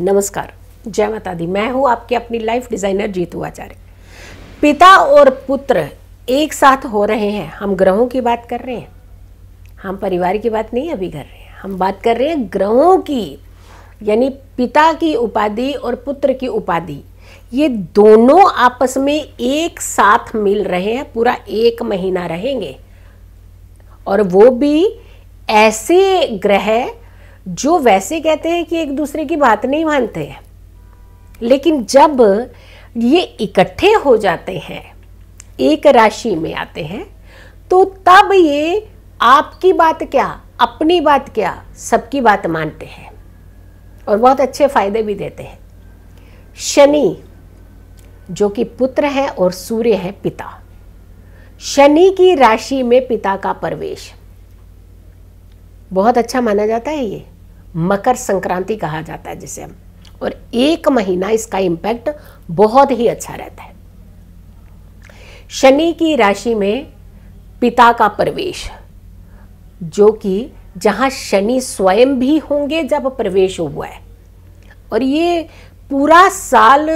नमस्कार जय माता दी मैं हूँ आपकी अपनी लाइफ डिजाइनर जीतू आचार्य पिता और पुत्र एक साथ हो रहे हैं हम ग्रहों की बात कर रहे हैं हम परिवार की बात नहीं अभी कर रहे हैं हम बात कर रहे हैं ग्रहों की यानी पिता की उपाधि और पुत्र की उपाधि ये दोनों आपस में एक साथ मिल रहे हैं पूरा एक महीना रहेंगे और वो भी ऐसे ग्रह जो वैसे कहते हैं कि एक दूसरे की बात नहीं मानते हैं लेकिन जब ये इकट्ठे हो जाते हैं एक राशि में आते हैं तो तब ये आपकी बात क्या अपनी बात क्या सबकी बात मानते हैं और बहुत अच्छे फायदे भी देते हैं शनि जो कि पुत्र है और सूर्य है पिता शनि की राशि में पिता का प्रवेश बहुत अच्छा माना जाता है ये मकर संक्रांति कहा जाता है जिसे हम और एक महीना इसका इम्पैक्ट बहुत ही अच्छा रहता है शनि की राशि में पिता का प्रवेश जो कि जहां शनि स्वयं भी होंगे जब प्रवेश हुआ है और ये पूरा साल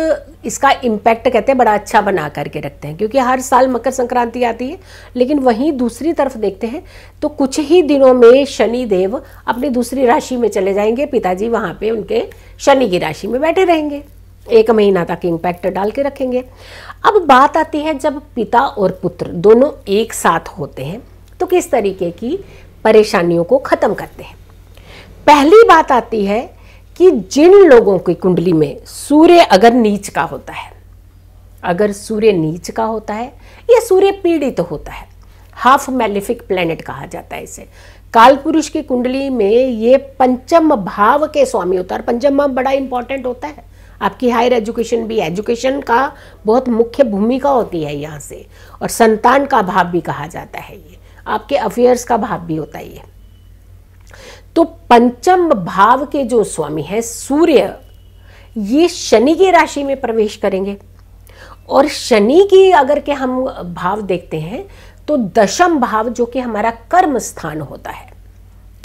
इसका इम्पैक्ट कहते हैं बड़ा अच्छा बना करके रखते हैं क्योंकि हर साल मकर संक्रांति आती है लेकिन वहीं दूसरी तरफ देखते हैं तो कुछ ही दिनों में शनि देव अपनी दूसरी राशि में चले जाएंगे पिताजी वहाँ पे उनके शनि की राशि में बैठे रहेंगे एक महीना तक इम्पैक्ट डाल के रखेंगे अब बात आती है जब पिता और पुत्र दोनों एक साथ होते हैं तो किस तरीके की परेशानियों को ख़त्म करते हैं पहली बात आती है कि जिन लोगों की कुंडली में सूर्य अगर नीच का होता है अगर सूर्य नीच का होता है या सूर्य पीड़ित तो होता है हाफ मैलिफिक प्लेनेट कहा जाता है इसे काल पुरुष की कुंडली में ये पंचम भाव के स्वामी होता है और पंचम भाव बड़ा इंपॉर्टेंट होता है आपकी हायर एजुकेशन भी एजुकेशन का बहुत मुख्य भूमिका होती है यहाँ से और संतान का भाव भी कहा जाता है ये आपके अफेयर्स का भाव भी होता है ये तो पंचम भाव के जो स्वामी है सूर्य ये शनि की राशि में प्रवेश करेंगे और शनि की अगर के हम भाव देखते हैं तो दशम भाव जो कि हमारा कर्म स्थान होता है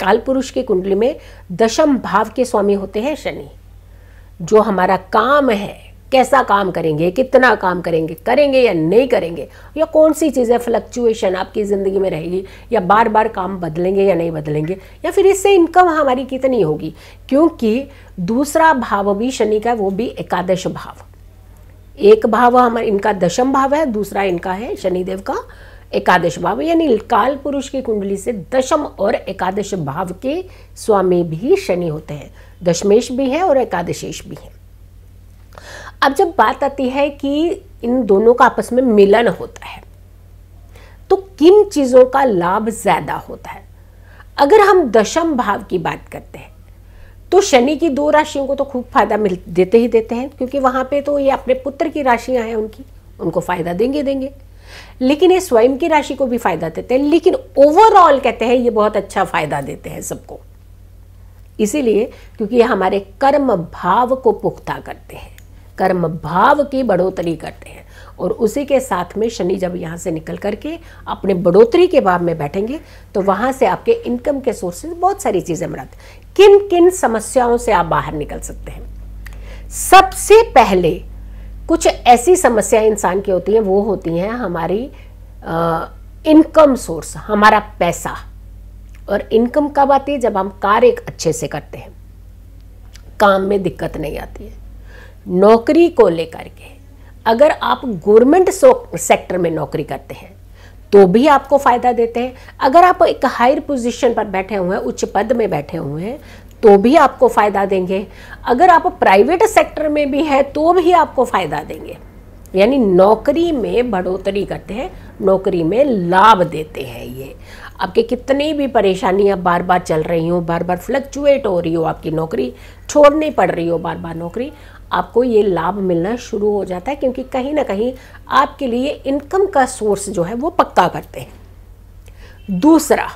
काल पुरुष की कुंडली में दशम भाव के स्वामी होते हैं शनि जो हमारा काम है कैसा काम करेंगे कितना काम करेंगे करेंगे या नहीं करेंगे या कौन सी चीज़ें फ्लक्चुएशन आपकी ज़िंदगी में रहेगी या बार बार काम बदलेंगे या नहीं बदलेंगे या फिर इससे इनकम हमारी कितनी होगी क्योंकि दूसरा भाव भी शनि का वो भी एकादश भाव एक भाव हमारे इनका दशम भाव है दूसरा इनका है शनिदेव का एकादश भाव यानी काल पुरुष की कुंडली से दशम और एकादश भाव के स्वामी भी शनि होते हैं दशमेश भी है और एकादशेश भी है अब जब बात आती है कि इन दोनों का आपस में मिलन होता है तो किन चीज़ों का लाभ ज़्यादा होता है अगर हम दशम भाव की बात करते हैं तो शनि की दो राशियों को तो खूब फायदा मिल देते ही देते हैं क्योंकि वहां पे तो ये अपने पुत्र की राशियां हैं उनकी उनको फायदा देंगे देंगे लेकिन ये स्वयं की राशि को भी फायदा देते हैं लेकिन ओवरऑल कहते हैं ये बहुत अच्छा फायदा देते हैं सबको इसीलिए क्योंकि ये हमारे कर्म भाव को पुख्ता करते हैं कर्म भाव की बढ़ोतरी करते हैं और उसी के साथ में शनि जब यहाँ से निकल करके अपने बढ़ोतरी के भाव में बैठेंगे तो वहाँ से आपके इनकम के सोर्सेज बहुत सारी चीज़ें मरत किन किन समस्याओं से आप बाहर निकल सकते हैं सबसे पहले कुछ ऐसी समस्या इंसान की होती है वो होती हैं हमारी इनकम सोर्स हमारा पैसा और इनकम कब आती है जब हम कार्य अच्छे से करते हैं काम में दिक्कत नहीं आती है नौकरी को लेकर के अगर आप गवर्नमेंट सेक्टर में नौकरी करते हैं तो भी आपको फ़ायदा देते हैं अगर आप एक हायर पोजीशन पर बैठे हुए हैं उच्च पद में बैठे हुए हैं तो भी आपको फ़ायदा देंगे अगर आप प्राइवेट सेक्टर में भी हैं तो भी आपको फ़ायदा देंगे यानी नौकरी में बढ़ोतरी करते हैं नौकरी में लाभ देते हैं ये आपके कितनी भी परेशानियाँ बार बार चल रही हो बार बार फ्लक्चुएट हो रही हो आपकी नौकरी छोड़नी पड़ रही हो बार बार नौकरी आपको ये लाभ मिलना शुरू हो जाता है क्योंकि कहीं ना कहीं आपके लिए इनकम का सोर्स जो है वो पक्का करते हैं दूसरा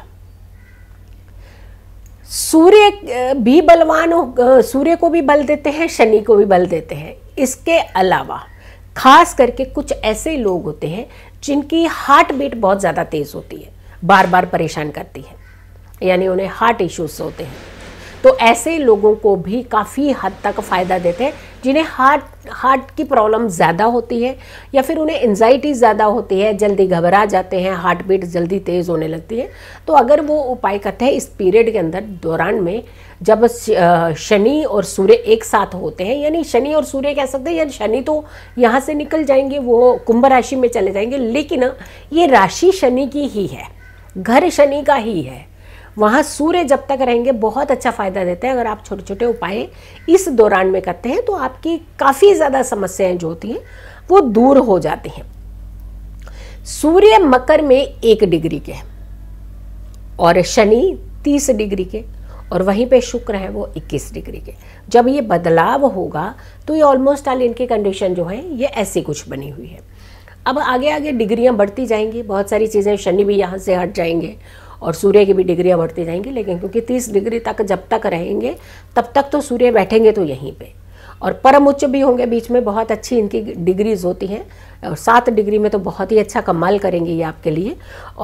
सूर्य भी बलवान हो सूर्य को भी बल देते हैं शनि को भी बल देते हैं इसके अलावा खास करके कुछ ऐसे लोग होते हैं जिनकी हार्ट बीट बहुत ज़्यादा तेज़ होती है बार बार परेशान करती है यानी उन्हें हार्ट इश्यूज होते हैं तो ऐसे लोगों को भी काफ़ी हद तक फ़ायदा देते हैं जिन्हें हार्ट हार्ट की प्रॉब्लम ज़्यादा होती है या फिर उन्हें एनजाइटी ज़्यादा होती है जल्दी घबरा जाते हैं हार्ट बीट जल्दी तेज़ होने लगती है तो अगर वो उपाय करते हैं इस पीरियड के अंदर दौरान में जब शनि और सूर्य एक साथ होते हैं यानी शनि और सूर्य कह सकते हैं यानी शनि तो यहाँ से निकल जाएंगे वो कुंभ राशि में चले जाएंगे लेकिन ये राशि शनि की ही है घर शनि का ही है वहाँ सूर्य जब तक रहेंगे बहुत अच्छा फायदा देते हैं अगर आप छोटे छोटे उपाय इस दौरान में करते हैं तो आपकी काफ़ी ज़्यादा समस्याएं जो होती हैं वो दूर हो जाती हैं सूर्य मकर में एक डिग्री के और शनि तीस डिग्री के और वहीं पे शुक्र है वो 21 डिग्री के जब ये बदलाव होगा तो ये ऑलमोस्ट ऑल इनकी कंडीशन जो है ये ऐसी कुछ बनी हुई है अब आगे आगे डिग्रियाँ बढ़ती जाएंगी बहुत सारी चीज़ें शनि भी यहाँ से हट जाएंगे और सूर्य की भी डिग्रियाँ बढ़ती जाएंगी लेकिन क्योंकि तीस डिग्री तक जब तक रहेंगे तब तक तो सूर्य बैठेंगे तो यहीं पर और परम उच्च भी होंगे बीच में बहुत अच्छी इनकी डिग्रीज होती हैं और सात डिग्री में तो बहुत ही अच्छा कमाल करेंगे ये आपके लिए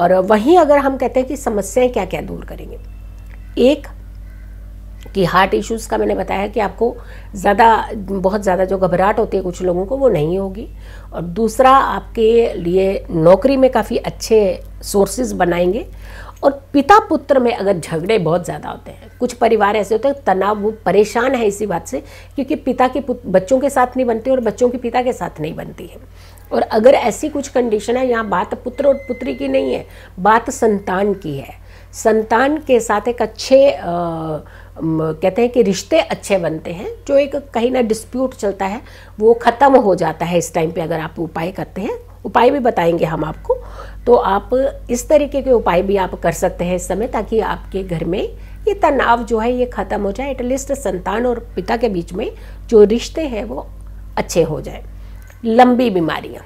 और वहीं अगर हम कहते हैं कि समस्याएं क्या क्या दूर करेंगे एक कि हार्ट इश्यूज़ का मैंने बताया कि आपको ज़्यादा बहुत ज़्यादा जो घबराहट होती है कुछ लोगों को वो नहीं होगी और दूसरा आपके लिए नौकरी में काफ़ी अच्छे सोर्सेज बनाएंगे और पिता पुत्र में अगर झगड़े बहुत ज़्यादा होते हैं कुछ परिवार ऐसे होते हैं तनाव वो परेशान है इसी बात से क्योंकि पिता के बच्चों के साथ नहीं बनते और बच्चों के पिता के साथ नहीं बनती है और अगर ऐसी कुछ कंडीशन है यहाँ बात पुत्र और पुत्री की नहीं है बात संतान की है संतान के साथ एक अच्छे आ, कहते हैं कि रिश्ते अच्छे बनते हैं जो एक कहीं ना डिस्प्यूट चलता है वो ख़त्म हो जाता है इस टाइम पे अगर आप उपाय करते हैं उपाय भी बताएंगे हम आपको तो आप इस तरीके के उपाय भी आप कर सकते हैं इस समय ताकि आपके घर में ये तनाव जो है ये ख़त्म हो जाए एटलीस्ट संतान और पिता के बीच में जो रिश्ते हैं वो अच्छे हो जाए लंबी बीमारियाँ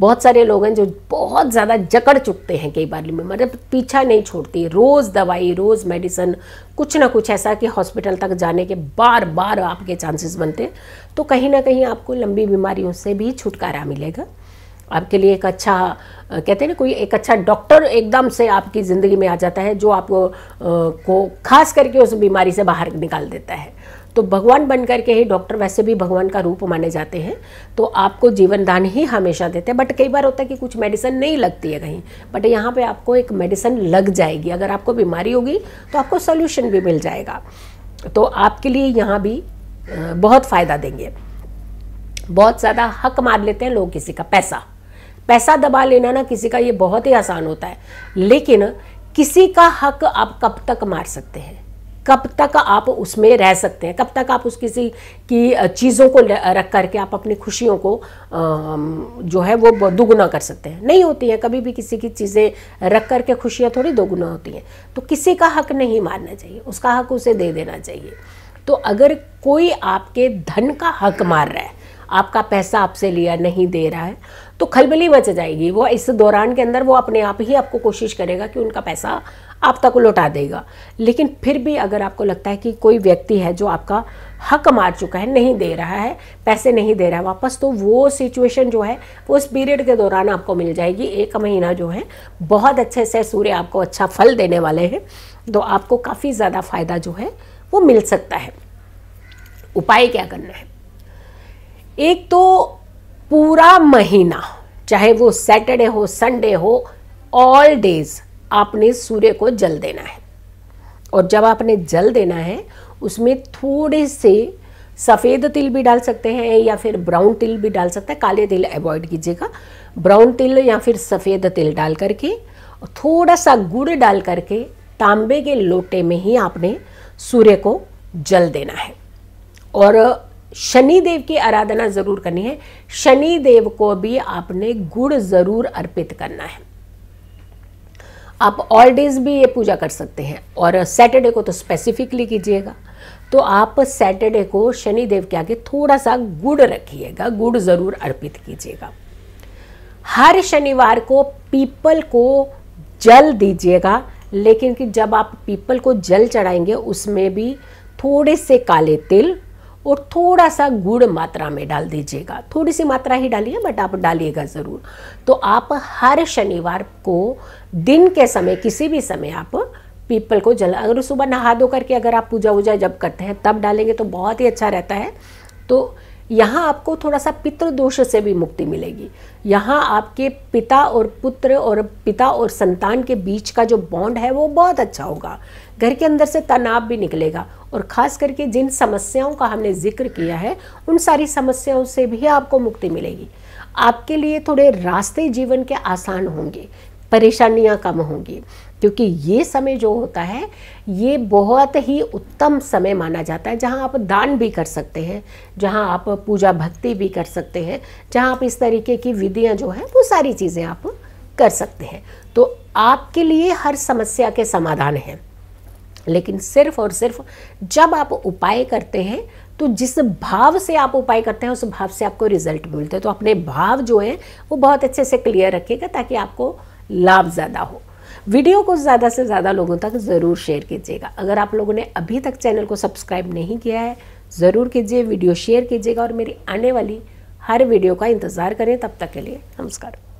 बहुत सारे लोग हैं जो बहुत ज़्यादा जकड़ चुकते हैं कई बार में मतलब पीछा नहीं छोड़ती रोज़ दवाई रोज़ मेडिसन कुछ ना कुछ ऐसा कि हॉस्पिटल तक जाने के बार बार आपके चांसेस बनते तो कहीं ना कहीं आपको लंबी बीमारियों से भी छुटकारा मिलेगा आपके लिए एक अच्छा कहते हैं ना कोई एक अच्छा डॉक्टर एकदम से आपकी ज़िंदगी में आ जाता है जो आपको को खास करके उस बीमारी से बाहर निकाल देता है तो भगवान बन करके ही डॉक्टर वैसे भी भगवान का रूप माने जाते हैं तो आपको जीवन दान ही हमेशा देते हैं बट कई बार होता है कि कुछ मेडिसिन नहीं लगती है कहीं बट यहाँ पे आपको एक मेडिसिन लग जाएगी अगर आपको बीमारी होगी तो आपको सोल्यूशन भी मिल जाएगा तो आपके लिए यहाँ भी बहुत फ़ायदा देंगे बहुत ज़्यादा हक मार लेते हैं लोग किसी का पैसा पैसा दबा लेना ना किसी का ये बहुत ही आसान होता है लेकिन किसी का हक आप कब तक मार सकते हैं कब तक आप उसमें रह सकते हैं कब तक आप उस किसी की चीज़ों को रख करके आप अपनी खुशियों को जो है वो दोगुना कर सकते हैं नहीं होती है कभी भी किसी की चीज़ें रख करके खुशियाँ थोड़ी दोगुना होती हैं तो किसी का हक नहीं मारना चाहिए उसका हक उसे दे देना चाहिए तो अगर कोई आपके धन का हक मार रहा है आपका पैसा आपसे लिया नहीं दे रहा है तो खलबली मच जाएगी वो इस दौरान के अंदर वो अपने आप ही आपको कोशिश करेगा कि उनका पैसा आप तक लौटा देगा लेकिन फिर भी अगर आपको लगता है कि कोई व्यक्ति है जो आपका हक मार चुका है नहीं दे रहा है पैसे नहीं दे रहा है वापस तो वो सिचुएशन जो है वो उस पीरियड के दौरान आपको मिल जाएगी एक महीना जो है बहुत अच्छे से सूर्य आपको अच्छा फल देने वाले हैं तो आपको काफ़ी ज़्यादा फायदा जो है वो मिल सकता है उपाय क्या करना है एक तो पूरा महीना चाहे वो सैटरडे हो संडे हो ऑल डेज आपने सूर्य को जल देना है और जब आपने जल देना है उसमें थोड़े से सफ़ेद तिल भी डाल सकते हैं या फिर ब्राउन तिल भी डाल सकते हैं काले तिल अवॉइड कीजिएगा ब्राउन तिल या फिर सफ़ेद तिल डाल करके थोड़ा सा गुड़ डाल करके तांबे के लोटे में ही आपने सूर्य को जल देना है और शनि देव की आराधना जरूर करनी है शनि देव को भी आपने गुड़ जरूर अर्पित करना है आप ऑल डेज भी ये पूजा कर सकते हैं और सैटरडे को तो स्पेसिफिकली कीजिएगा तो आप सैटरडे को शनि देव के आगे थोड़ा सा गुड़ रखिएगा गुड़ ज़रूर अर्पित कीजिएगा हर शनिवार को पीपल को जल दीजिएगा लेकिन कि जब आप पीपल को जल चढ़ाएंगे उसमें भी थोड़े से काले तिल और थोड़ा सा गुड़ मात्रा में डाल दीजिएगा थोड़ी सी मात्रा ही डालिए बट आप डालिएगा ज़रूर तो आप हर शनिवार को दिन के समय किसी भी समय आप पीपल को जल अगर सुबह नहा धो करके अगर आप पूजा वूजा जब करते हैं तब डालेंगे तो बहुत ही अच्छा रहता है तो यहाँ आपको थोड़ा सा पितृदोष से भी मुक्ति मिलेगी यहाँ आपके पिता और पुत्र और पिता और संतान के बीच का जो बॉन्ड है वो बहुत अच्छा होगा घर के अंदर से तनाव भी निकलेगा और ख़ास करके जिन समस्याओं का हमने जिक्र किया है उन सारी समस्याओं से भी आपको मुक्ति मिलेगी आपके लिए थोड़े रास्ते जीवन के आसान होंगे परेशानियां कम होंगी क्योंकि ये समय जो होता है ये बहुत ही उत्तम समय माना जाता है जहाँ आप दान भी कर सकते हैं जहाँ आप पूजा भक्ति भी कर सकते हैं जहाँ आप इस तरीके की विधियाँ जो हैं वो सारी चीज़ें आप कर सकते हैं तो आपके लिए हर समस्या के समाधान हैं लेकिन सिर्फ और सिर्फ जब आप उपाय करते हैं तो जिस भाव से आप उपाय करते हैं उस भाव से आपको रिजल्ट मिलते हैं तो अपने भाव जो हैं वो बहुत अच्छे से क्लियर रखिएगा ताकि आपको लाभ ज़्यादा हो वीडियो को ज़्यादा से ज़्यादा लोगों तक ज़रूर शेयर कीजिएगा अगर आप लोगों ने अभी तक चैनल को सब्सक्राइब नहीं किया है ज़रूर कीजिए वीडियो शेयर कीजिएगा और मेरी आने वाली हर वीडियो का इंतज़ार करें तब तक के लिए नमस्कार